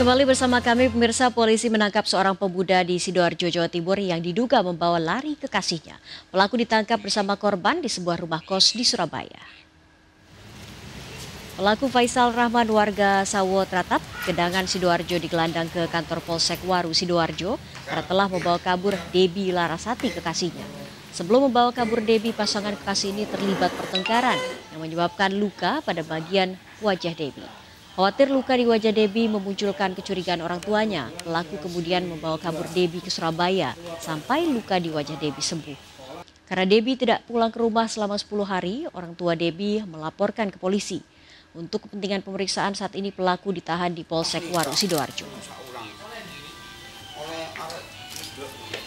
Kembali bersama kami pemirsa polisi menangkap seorang pemuda di Sidoarjo, Jawa Timur yang diduga membawa lari kekasihnya. Pelaku ditangkap bersama korban di sebuah rumah kos di Surabaya. Pelaku Faisal Rahman warga Sawo Tratap, kedangan Sidoarjo digelandang ke kantor Polsek Waru Sidoarjo karena telah membawa kabur Debi Larasati kekasihnya. Sebelum membawa kabur Debi, pasangan kekasih ini terlibat pertengkaran yang menyebabkan luka pada bagian wajah Debi. Khawatir luka di wajah Debi memunculkan kecurigaan orang tuanya, pelaku kemudian membawa kabur Debi ke Surabaya sampai luka di wajah Debi sembuh. Karena Debi tidak pulang ke rumah selama 10 hari, orang tua Debi melaporkan ke polisi. Untuk kepentingan pemeriksaan saat ini pelaku ditahan di Polsek Waru Sidoarjo.